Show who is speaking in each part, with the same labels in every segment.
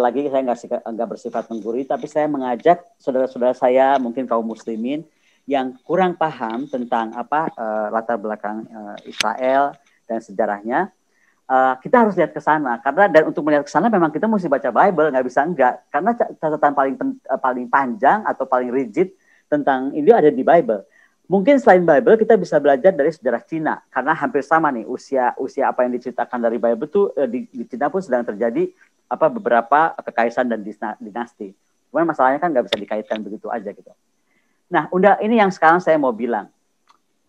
Speaker 1: lagi saya nggak nggak bersifat menggurui, tapi saya mengajak saudara-saudara saya, mungkin kaum muslimin yang kurang paham tentang apa uh, latar belakang uh, Israel dan sejarahnya, uh, kita harus lihat ke sana karena dan untuk melihat ke sana memang kita mesti baca Bible nggak bisa nggak karena catatan paling pen, paling panjang atau paling rigid tentang ini ada di Bible. Mungkin selain Bible kita bisa belajar dari sejarah Cina karena hampir sama nih usia usia apa yang diceritakan dari Bible itu di, di Cina pun sedang terjadi apa beberapa kekaisan dan dinasti. Cuman masalahnya kan nggak bisa dikaitkan begitu aja gitu. Nah, undang ini yang sekarang saya mau bilang.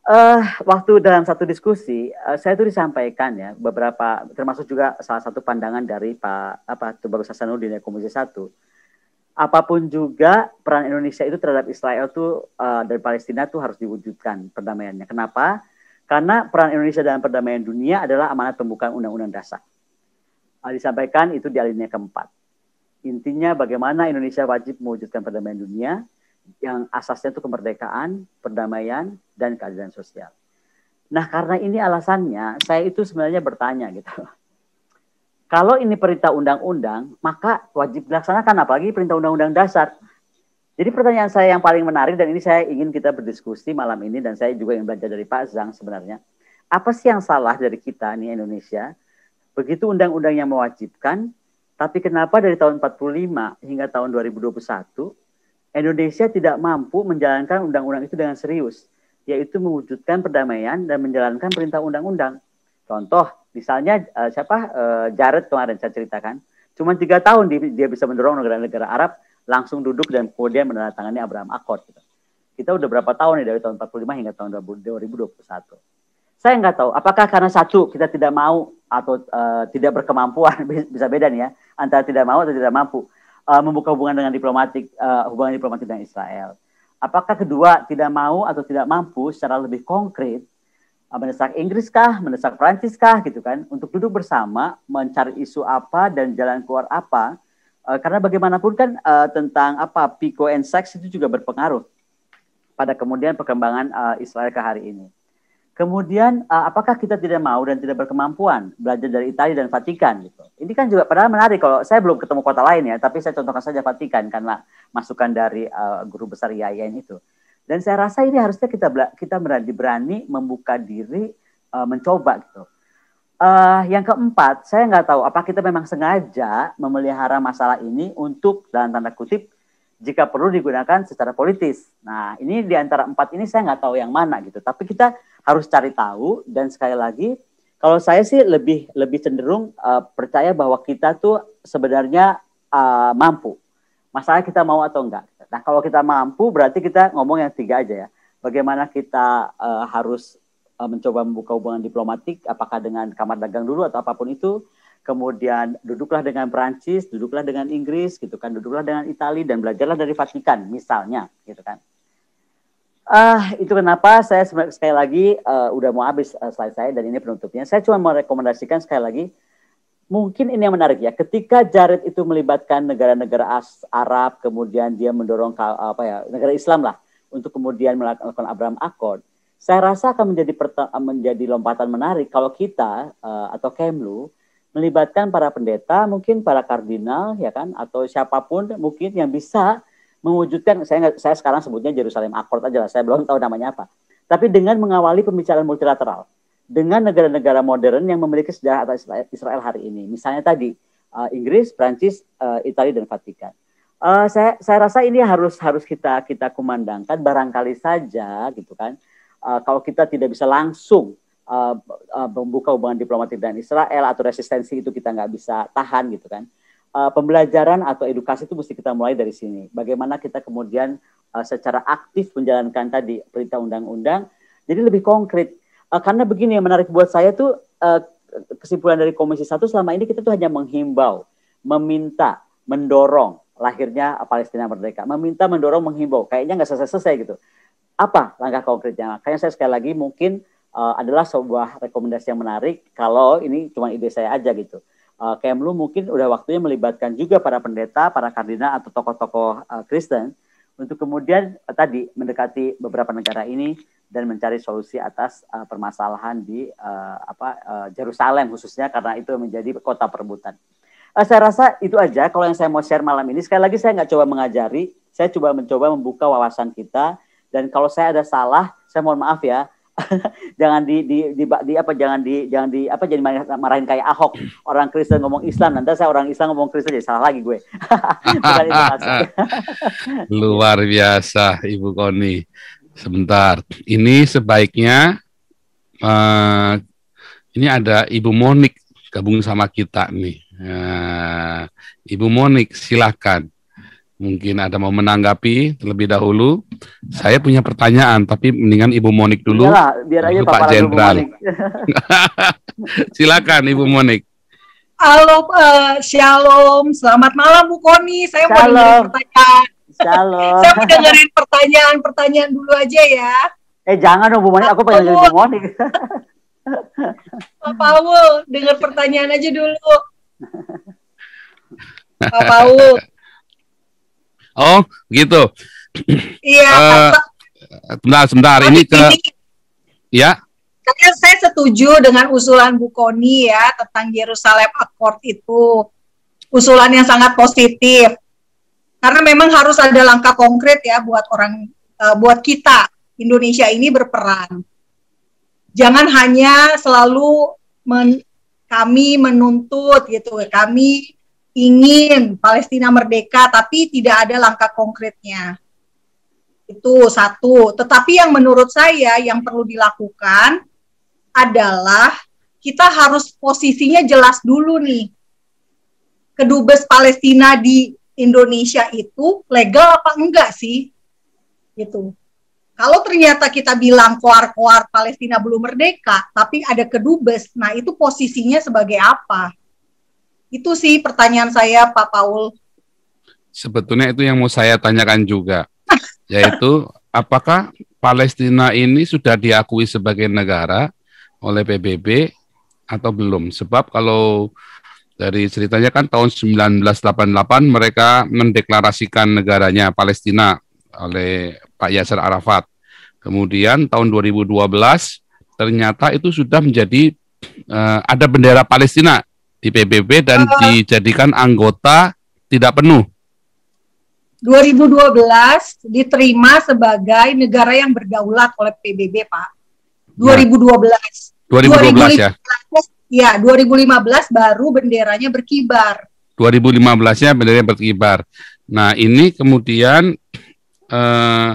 Speaker 1: Uh, waktu dalam satu diskusi, uh, saya itu disampaikan ya beberapa, termasuk juga salah satu pandangan dari Pak apa Tubagus Hasanuddin di ya, Komisi Satu. Apapun juga peran Indonesia itu terhadap Israel tuh uh, eh, dari Palestina tuh harus diwujudkan perdamaiannya. Kenapa? Karena peran Indonesia dalam perdamaian dunia adalah amanat pembukaan Undang-Undang Dasar. Ah, disampaikan itu di alinea keempat. Intinya bagaimana Indonesia wajib mewujudkan perdamaian dunia yang asasnya itu kemerdekaan, perdamaian, dan keadilan sosial. Nah karena ini alasannya saya itu sebenarnya bertanya gitu. Kalau ini perintah undang-undang, maka wajib dilaksanakan apalagi perintah undang-undang dasar. Jadi pertanyaan saya yang paling menarik dan ini saya ingin kita berdiskusi malam ini dan saya juga ingin belajar dari Pak Zhang sebenarnya. Apa sih yang salah dari kita nih Indonesia Begitu undang-undang yang mewajibkan, tapi kenapa dari tahun 45 hingga tahun 2021 Indonesia tidak mampu menjalankan undang-undang itu dengan serius, yaitu mewujudkan perdamaian dan menjalankan perintah undang-undang. Contoh, misalnya uh, siapa uh, eh, Jared kemarin saya ceritakan, cuma tiga tahun dia, bisa mendorong negara-negara Arab langsung duduk dan kemudian menandatangani Abraham Accord. Gitu. Kita udah berapa tahun nih dari tahun 45 hingga tahun 2021 saya nggak tahu apakah karena satu kita tidak mau atau uh, tidak berkemampuan bisa beda nih ya antara tidak mau atau tidak mampu uh, membuka hubungan dengan diplomatik uh, hubungan diplomatik dengan Israel. Apakah kedua tidak mau atau tidak mampu secara lebih konkret uh, mendesak Inggris kah, mendesak Prancis kah gitu kan untuk duduk bersama mencari isu apa dan jalan keluar apa uh, karena bagaimanapun kan uh, tentang apa Pico and Sex itu juga berpengaruh pada kemudian perkembangan uh, Israel ke hari ini Kemudian uh, apakah kita tidak mau dan tidak berkemampuan belajar dari Italia dan Vatikan gitu. Ini kan juga padahal menarik kalau saya belum ketemu kota lain ya, tapi saya contohkan saja Vatikan karena masukan dari uh, guru besar IAIN itu. Dan saya rasa ini harusnya kita kita berani berani membuka diri uh, mencoba gitu. Uh, yang keempat, saya nggak tahu apa kita memang sengaja memelihara masalah ini untuk dalam tanda kutip jika perlu digunakan secara politis. Nah, ini di antara empat ini saya nggak tahu yang mana gitu. Tapi kita harus cari tahu dan sekali lagi kalau saya sih lebih lebih cenderung uh, percaya bahwa kita tuh sebenarnya uh, mampu. Masalah kita mau atau enggak. Nah, kalau kita mampu berarti kita ngomong yang tiga aja ya. Bagaimana kita uh, harus uh, mencoba membuka hubungan diplomatik apakah dengan kamar dagang dulu atau apapun itu kemudian duduklah dengan Perancis, duduklah dengan Inggris gitu kan, duduklah dengan Italia dan belajarlah dari Vatikan misalnya gitu kan. Ah, itu kenapa saya sekali lagi uh, udah mau habis uh, slide saya dan ini penutupnya. Saya cuma mau rekomendasikan sekali lagi mungkin ini yang menarik ya. Ketika Jared itu melibatkan negara-negara Arab, kemudian dia mendorong apa ya negara Islam lah untuk kemudian melakukan Abraham Accord. Saya rasa akan menjadi menjadi lompatan menarik kalau kita uh, atau Kemlu melibatkan para pendeta, mungkin para kardinal ya kan atau siapapun mungkin yang bisa mewujudkan saya saya sekarang sebutnya Jerusalem Accord aja lah, saya belum tahu namanya apa. Tapi dengan mengawali pembicaraan multilateral dengan negara-negara modern yang memiliki sejarah atas Israel hari ini. Misalnya tadi uh, Inggris, Prancis, uh, eh, Italia dan Vatikan. Uh, saya saya rasa ini harus harus kita kita kumandangkan barangkali saja gitu kan. Uh, kalau kita tidak bisa langsung uh, membuka hubungan diplomatik dengan Israel atau resistensi itu kita nggak bisa tahan gitu kan. Eh, pembelajaran atau edukasi itu mesti kita mulai dari sini. Bagaimana kita kemudian secara aktif menjalankan tadi perintah undang-undang. Jadi lebih konkret. karena begini yang menarik buat saya tuh kesimpulan dari Komisi Satu selama ini kita tuh hanya menghimbau, meminta, mendorong lahirnya Palestina merdeka. Meminta, mendorong, menghimbau. Kayaknya nggak selesai-selesai gitu. Apa langkah konkretnya? Makanya saya sekali lagi mungkin uh, adalah sebuah rekomendasi yang menarik kalau ini cuma ide saya aja gitu. Uh, Kemlu mungkin udah waktunya melibatkan juga para pendeta, para kardinal atau tokoh-tokoh uh, Kristen untuk kemudian uh, tadi mendekati beberapa negara ini dan mencari solusi atas uh, permasalahan di uh, apa uh, Jerusalem khususnya karena itu menjadi kota perebutan. Uh, saya rasa itu aja kalau yang saya mau share malam ini. Sekali lagi saya nggak coba mengajari, saya coba mencoba membuka wawasan kita dan kalau saya ada salah, saya mohon maaf ya. jangan di, di, di, di apa jangan di jangan di apa jadi marahin kayak Ahok orang Kristen ngomong Islam nanti saya orang Islam ngomong Kristen jadi salah lagi gue
Speaker 2: luar biasa Ibu Koni sebentar ini sebaiknya uh, ini ada Ibu Monik gabung sama kita nih uh, Ibu Monik silakan Mungkin ada mau menanggapi terlebih dahulu. Saya punya pertanyaan, tapi mendingan Ibu Monik dulu. Yalah, biar aja Pak Jenderal. Silakan Ibu Monik.
Speaker 3: Halo, uh, shalom. Selamat malam Bu Koni. Saya shalom. mau dengerin pertanyaan. Shalom. Saya mau dengerin pertanyaan-pertanyaan dulu aja ya.
Speaker 1: Eh jangan dong Bu Monik, aku pengen dengerin Bu Monik.
Speaker 3: Pak Paul, dengar pertanyaan aja dulu.
Speaker 2: Pak Paul, Oh, gitu.
Speaker 3: Iya. uh,
Speaker 2: sebentar, sebentar. Oh, ini ke ya.
Speaker 3: Karena saya setuju dengan usulan Bu Koni ya tentang Yerusalem Accord itu usulan yang sangat positif. Karena memang harus ada langkah konkret ya buat orang uh, buat kita Indonesia ini berperan. Jangan hanya selalu men, kami menuntut gitu, kami ingin Palestina merdeka tapi tidak ada langkah konkretnya. Itu satu. Tetapi yang menurut saya yang perlu dilakukan adalah kita harus posisinya jelas dulu nih. Kedubes Palestina di Indonesia itu legal apa enggak sih? itu Kalau ternyata kita bilang koar-koar Palestina belum merdeka, tapi ada kedubes, nah itu posisinya sebagai apa? Itu sih pertanyaan saya Pak Paul.
Speaker 2: Sebetulnya itu yang mau saya tanyakan juga, yaitu apakah Palestina ini sudah diakui sebagai negara oleh PBB atau belum? Sebab kalau dari ceritanya kan tahun 1988 mereka mendeklarasikan negaranya Palestina oleh Pak Yasser Arafat. Kemudian tahun 2012 ternyata itu sudah menjadi uh, ada bendera Palestina di PBB dan uh, dijadikan anggota tidak penuh.
Speaker 3: 2012 diterima sebagai negara yang berdaulat oleh PBB, Pak. 2012. 2012 2015, ya. Ya, 2015 baru benderanya berkibar.
Speaker 2: 2015-nya benderanya berkibar. Nah, ini kemudian eh,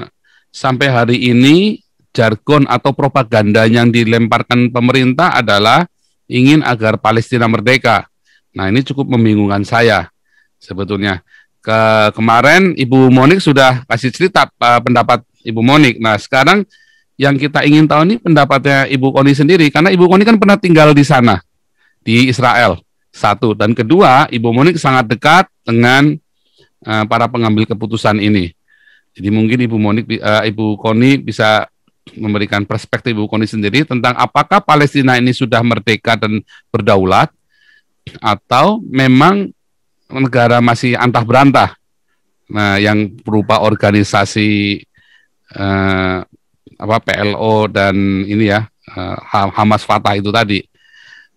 Speaker 2: sampai hari ini jargon atau propaganda yang dilemparkan pemerintah adalah ingin agar Palestina merdeka. Nah, ini cukup membingungkan saya sebetulnya. Ke kemarin Ibu Monik sudah kasih cerita pendapat Ibu Monik. Nah, sekarang yang kita ingin tahu ini pendapatnya Ibu Koni sendiri karena Ibu Koni kan pernah tinggal di sana di Israel. Satu dan kedua, Ibu Monik sangat dekat dengan uh, para pengambil keputusan ini. Jadi mungkin Ibu Monik uh, Ibu Koni bisa memberikan perspektif Kony sendiri tentang apakah Palestina ini sudah merdeka dan berdaulat atau memang negara masih antah berantah nah yang berupa organisasi eh, apa PLO dan ini ya eh, Hamas Fatah itu tadi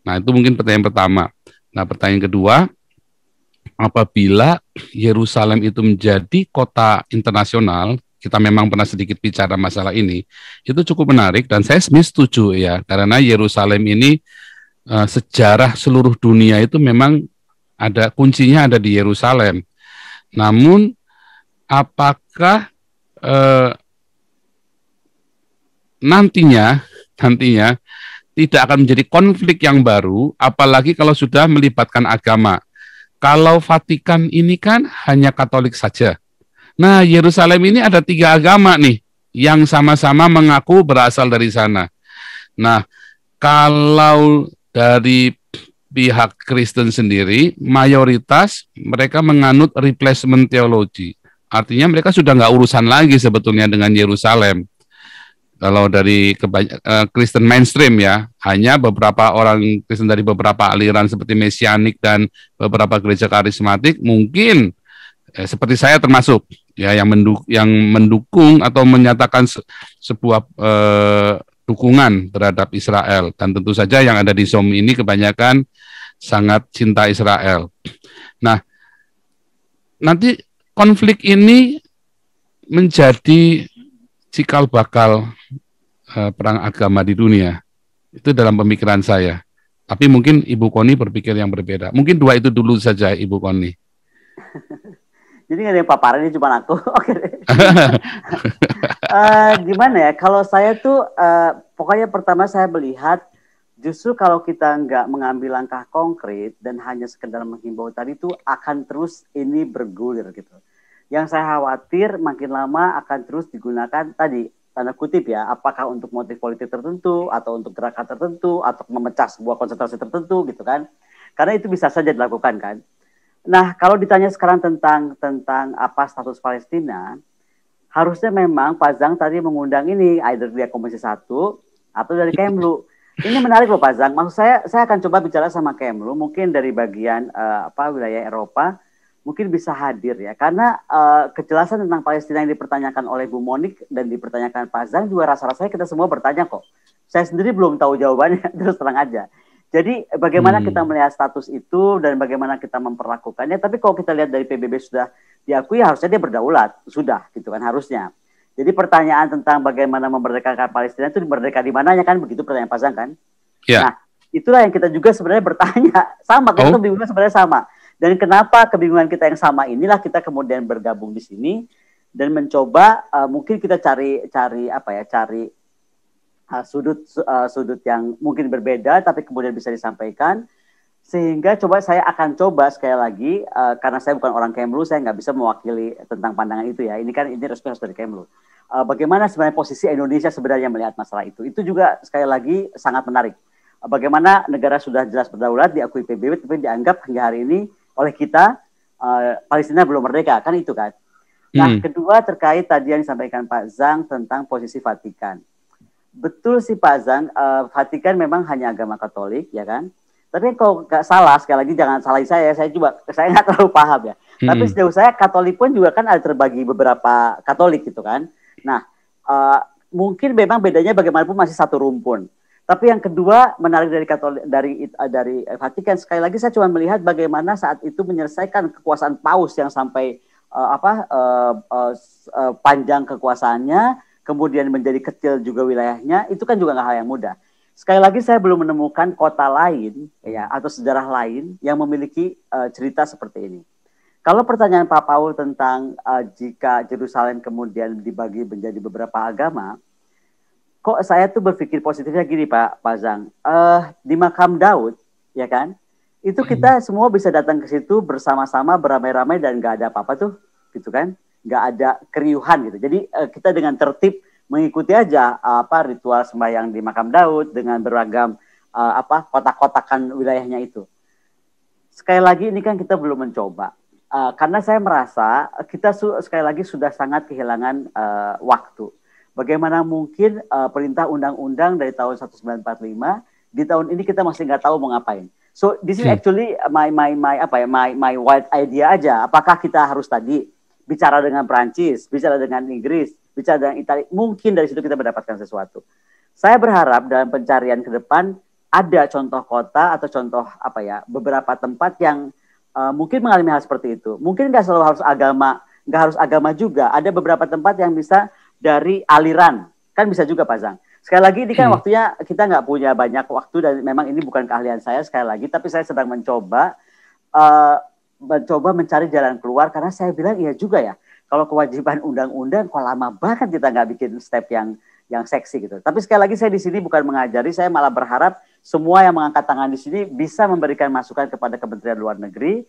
Speaker 2: nah itu mungkin pertanyaan pertama nah pertanyaan kedua apabila Yerusalem itu menjadi kota internasional kita memang pernah sedikit bicara masalah ini, itu cukup menarik dan saya setuju ya karena Yerusalem ini uh, sejarah seluruh dunia itu memang ada kuncinya ada di Yerusalem. Namun apakah uh, nantinya nantinya tidak akan menjadi konflik yang baru apalagi kalau sudah melibatkan agama. Kalau Vatikan ini kan hanya Katolik saja Nah, Yerusalem ini ada tiga agama nih yang sama-sama mengaku berasal dari sana. Nah, kalau dari pihak Kristen sendiri, mayoritas mereka menganut replacement theology. Artinya mereka sudah nggak urusan lagi sebetulnya dengan Yerusalem. Kalau dari eh, Kristen mainstream ya, hanya beberapa orang Kristen dari beberapa aliran seperti Mesianik dan beberapa gereja karismatik mungkin eh, seperti saya termasuk ya yang menduk yang mendukung atau menyatakan se sebuah eh, dukungan terhadap Israel dan tentu saja yang ada di Zoom ini kebanyakan sangat cinta Israel. Nah, nanti konflik ini menjadi cikal bakal eh, perang agama di dunia. Itu dalam pemikiran saya. Tapi mungkin Ibu Koni berpikir yang berbeda. Mungkin dua itu dulu saja Ibu Koni.
Speaker 1: Jadi gak ada yang paparan ini cuma aku. Oke. uh, gimana ya? Kalau saya tuh uh, pokoknya pertama saya melihat justru kalau kita nggak mengambil langkah konkret dan hanya sekedar menghimbau tadi tuh akan terus ini bergulir gitu. Yang saya khawatir makin lama akan terus digunakan tadi tanda kutip ya, apakah untuk motif politik tertentu atau untuk gerakan tertentu atau memecah sebuah konsentrasi tertentu gitu kan? Karena itu bisa saja dilakukan kan. Nah, kalau ditanya sekarang tentang tentang apa status Palestina, harusnya memang Pazang tadi mengundang ini, either dia Komisi Satu atau dari iya. Kemlu. Ini menarik loh Pazang. Maksud saya, saya akan coba bicara sama Kemlu, mungkin dari bagian uh, apa wilayah Eropa, mungkin bisa hadir ya. Karena uh, kejelasan tentang Palestina yang dipertanyakan oleh Bu Monik dan dipertanyakan Pazang juga rasa-rasanya kita semua bertanya kok. Saya sendiri belum tahu jawabannya, terus terang aja. Jadi bagaimana hmm. kita melihat status itu dan bagaimana kita memperlakukannya. Tapi kalau kita lihat dari PBB sudah diakui, harusnya dia berdaulat sudah gitu kan harusnya. Jadi pertanyaan tentang bagaimana memerdekakan Palestina itu merdeka di mananya kan begitu pertanyaan pasang kan? Yeah. Nah itulah yang kita juga sebenarnya bertanya sama kita oh. kebingungan sebenarnya sama. Dan kenapa kebingungan kita yang sama inilah kita kemudian bergabung di sini dan mencoba uh, mungkin kita cari cari apa ya cari Ah, sudut uh, sudut yang mungkin berbeda tapi kemudian bisa disampaikan sehingga coba saya akan coba sekali lagi uh, karena saya bukan orang Kemlu saya nggak bisa mewakili tentang pandangan itu ya ini kan ini resmi harus dari Kemlu uh, bagaimana sebenarnya posisi Indonesia sebenarnya melihat masalah itu itu juga sekali lagi sangat menarik uh, bagaimana negara sudah jelas berdaulat diakui PBB tapi dianggap hingga hari ini oleh kita uh, Palestina belum merdeka kan itu kan nah hmm. kedua terkait tadi yang disampaikan Pak Zhang tentang posisi Vatikan Betul sih Pak Zan, uh, eh, Vatikan memang hanya agama Katolik ya kan. Tapi kalau nggak salah sekali lagi jangan salahin saya, saya juga, saya nggak terlalu paham ya. Hmm. Tapi sejauh saya Katolik pun juga kan ada terbagi beberapa Katolik gitu kan. Nah uh, mungkin memang bedanya bagaimanapun masih satu rumpun. Tapi yang kedua menarik dari Katolik dari eh, dari Vatikan sekali lagi saya cuma melihat bagaimana saat itu menyelesaikan kekuasaan Paus yang sampai uh, apa uh, uh, uh, panjang kekuasaannya kemudian menjadi kecil juga wilayahnya, itu kan juga nggak hal yang mudah. Sekali lagi saya belum menemukan kota lain ya atau sejarah lain yang memiliki uh, cerita seperti ini. Kalau pertanyaan Pak Paul tentang uh, jika Jerusalem kemudian dibagi menjadi beberapa agama, kok saya tuh berpikir positifnya gini Pak Pazang, uh, di makam Daud ya kan, itu kita hmm. semua bisa datang ke situ bersama-sama beramai-ramai dan nggak ada apa-apa tuh gitu kan nggak ada keriuhan gitu. Jadi uh, kita dengan tertib mengikuti aja uh, apa ritual sembahyang di makam Daud dengan beragam uh, apa kotak-kotakan wilayahnya itu. Sekali lagi ini kan kita belum mencoba. Uh, karena saya merasa kita sekali lagi sudah sangat kehilangan uh, waktu. Bagaimana mungkin uh, perintah undang-undang dari tahun 1945 di tahun ini kita masih nggak tahu mau ngapain. So this hmm. is actually my my my apa ya my my wild idea aja. Apakah kita harus tadi bicara dengan Prancis, bicara dengan Inggris, bicara dengan Italia, mungkin dari situ kita mendapatkan sesuatu. Saya berharap dalam pencarian ke depan ada contoh kota atau contoh apa ya beberapa tempat yang uh, mungkin mengalami hal seperti itu. Mungkin nggak selalu harus agama, nggak harus agama juga. Ada beberapa tempat yang bisa dari aliran, kan bisa juga pasang. Sekali lagi ini kan hmm. waktunya kita nggak punya banyak waktu dan memang ini bukan keahlian saya sekali lagi, tapi saya sedang mencoba uh, mencoba mencari jalan keluar karena saya bilang iya juga ya kalau kewajiban undang-undang kok lama banget kita nggak bikin step yang yang seksi gitu. Tapi sekali lagi saya di sini bukan mengajari, saya malah berharap semua yang mengangkat tangan di sini bisa memberikan masukan kepada Kementerian Luar Negeri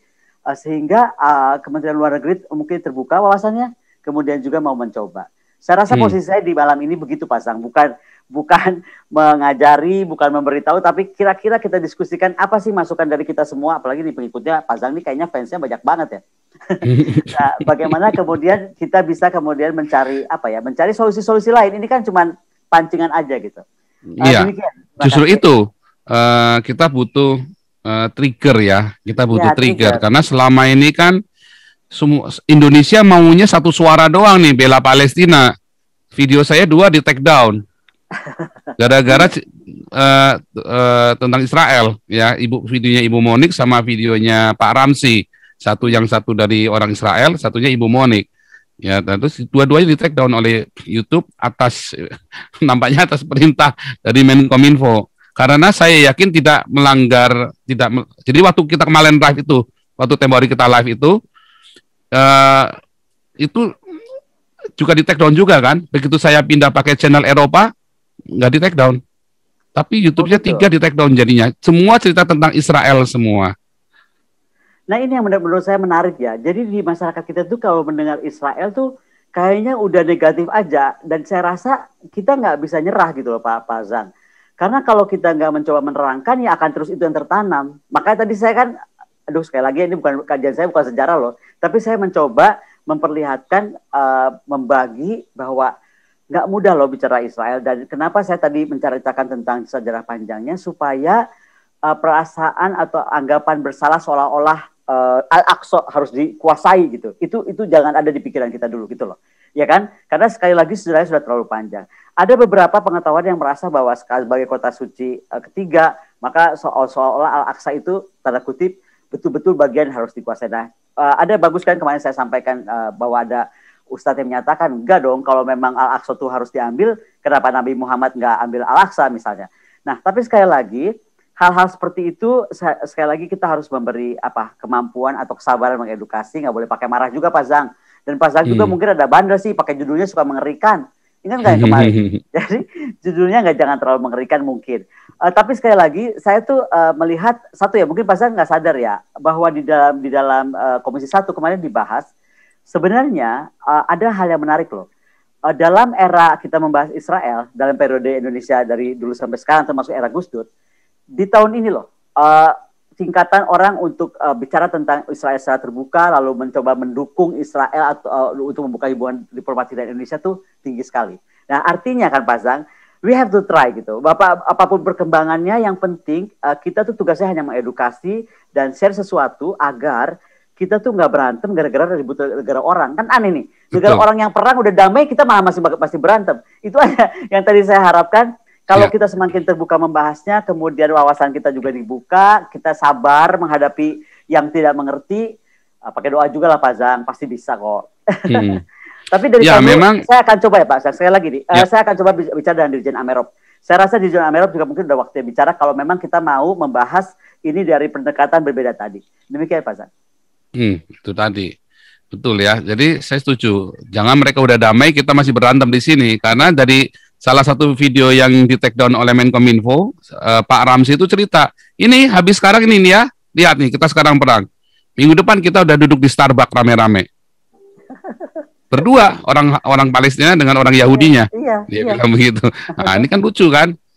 Speaker 1: eh, sehingga uh, Kementerian Luar Negeri mungkin terbuka wawasannya, kemudian juga mau mencoba. Saya rasa hmm. posisi saya di malam ini begitu pasang, bukan bukan mengajari, bukan memberitahu, tapi kira-kira kita diskusikan apa sih masukan dari kita semua, apalagi di pengikutnya Pak Zang ini kayaknya fansnya banyak banget ya. nah, bagaimana kemudian kita bisa kemudian mencari apa ya, mencari solusi-solusi lain. Ini kan cuma pancingan aja gitu.
Speaker 2: Ah, iya. Justru itu uh, kita butuh uh, trigger ya, kita butuh ya, trigger. trigger karena selama ini kan semua Indonesia maunya satu suara doang nih bela Palestina. Video saya dua di take down Gara-gara uh, uh, tentang Israel ya, ibu videonya Ibu Monik sama videonya Pak Ramsi. Satu yang satu dari orang Israel, satunya Ibu Monik. Ya, terus dua-duanya di take down oleh YouTube atas nampaknya atas perintah dari Menkominfo. Karena saya yakin tidak melanggar tidak jadi waktu kita kemarin live itu, waktu tempo kita live itu uh, itu juga di take down juga kan. Begitu saya pindah pakai channel Eropa, nggak di take down. Tapi YouTube-nya oh, gitu. tiga di take down jadinya. Semua cerita tentang Israel semua.
Speaker 1: Nah ini yang menurut saya menarik ya. Jadi di masyarakat kita tuh kalau mendengar Israel tuh kayaknya udah negatif aja. Dan saya rasa kita nggak bisa nyerah gitu loh Pak, Pak Karena kalau kita nggak mencoba menerangkan ya akan terus itu yang tertanam. Makanya tadi saya kan, aduh sekali lagi ini bukan kajian saya bukan sejarah loh. Tapi saya mencoba memperlihatkan, uh, membagi bahwa nggak mudah loh bicara Israel dan kenapa saya tadi menceritakan tentang sejarah panjangnya supaya uh, perasaan atau anggapan bersalah seolah-olah uh, Al-Aqsa harus dikuasai gitu. Itu itu jangan ada di pikiran kita dulu gitu loh. Ya kan? Karena sekali lagi sejarahnya sudah terlalu panjang. Ada beberapa pengetahuan yang merasa bahwa sebagai kota suci uh, ketiga, maka seolah-olah Al-Aqsa itu tanda kutip betul-betul bagian harus dikuasai. Nah, uh, ada bagus kan kemarin saya sampaikan uh, bahwa ada Ustadz yang menyatakan enggak dong kalau memang Al-Aqsa itu harus diambil, kenapa Nabi Muhammad enggak ambil Al-Aqsa misalnya. Nah, tapi sekali lagi hal-hal seperti itu sekali lagi kita harus memberi apa kemampuan atau kesabaran mengedukasi, nggak boleh pakai marah juga Pak Zang. Dan Pak Zang juga hmm. mungkin ada bandel sih pakai judulnya suka mengerikan. Ingat nggak yang kemarin? Jadi judulnya nggak jangan terlalu mengerikan mungkin. Uh, tapi sekali lagi saya tuh uh, melihat satu ya mungkin Pak Zang nggak sadar ya bahwa di dalam di dalam uh, Komisi satu kemarin dibahas Sebenarnya uh, ada hal yang menarik loh. Uh, dalam era kita membahas Israel, dalam periode Indonesia dari dulu sampai sekarang termasuk era Gus Dur, di tahun ini loh, uh, tingkatan orang untuk uh, bicara tentang Israel secara terbuka lalu mencoba mendukung Israel atau uh, untuk membuka hubungan diplomatik dengan Indonesia tuh tinggi sekali. Nah, artinya kan Pasang, we have to try gitu. Bapak apapun perkembangannya yang penting uh, kita tuh tugasnya hanya mengedukasi dan share sesuatu agar kita tuh nggak berantem gara-gara ribut gara-gara orang kan aneh nih gara-gara orang yang perang udah damai kita malah masih pasti berantem itu aja yang tadi saya harapkan kalau ya. kita semakin terbuka membahasnya kemudian wawasan kita juga dibuka kita sabar menghadapi yang tidak mengerti ah, pakai doa juga lah Pak Zang pasti bisa kok hmm. tapi dari ya, memang... saya akan coba ya Pak Zang saya lagi nih eh, ya. uh, saya akan coba bicara dengan Dirjen Amerop saya rasa Dirjen Amerop juga mungkin udah waktunya bicara kalau memang kita mau membahas ini dari pendekatan berbeda tadi demikian Pak Zang
Speaker 2: Hmm, itu tadi. Betul ya. Jadi saya setuju. Jangan mereka udah damai, kita masih berantem di sini. Karena dari salah satu video yang di take down oleh Menkominfo, uh, Pak Ramsi itu cerita, ini habis sekarang ini nih ya, lihat nih kita sekarang perang. Minggu depan kita udah duduk di Starbucks rame-rame. Berdua orang orang Palestina dengan orang Yahudinya.
Speaker 3: Iya, iya. Dia iya. bilang
Speaker 2: begitu. Nah, ini kan lucu kan?